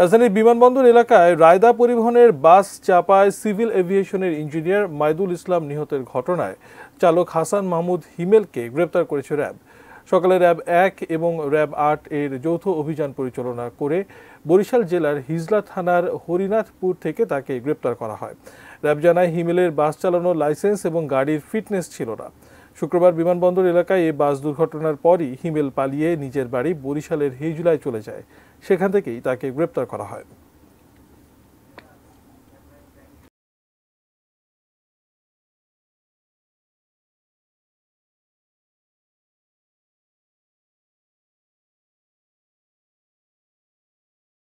রাজধানীর বিমানবন্দর এলাকায় রায়দা পরিবহনের বাস চাপায় সিভিল এভিয়েশনের ইঞ্জিনিয়ার মাইদুল ইসলাম নিহতের ঘটনায় চালক হাসান মাহমুদ হিমেলকে গ্রেপ্তার করেছে র্যাব সকালে র্যাব এক এবং র্যাব আট এর যৌথ অভিযান পরিচালনা করে বরিশাল জেলার হিজলা থানার হরিনাথপুর থেকে তাকে গ্রেপ্তার করা হয় র্যাব জানায় হিমেলের বাস চালানোর লাইসেন্স এবং গাড়ির ফিটনেস ছিল না শুক্রবার বিমানবন্দর এলাকায় এই বাস দুর্ঘটনার পরই হিমেল পালিয়ে নিজের বাড়ি বরিশালের হেজুলায় চলে যায় সেখান থেকেই তাকে গ্রেপ্তার করা হয়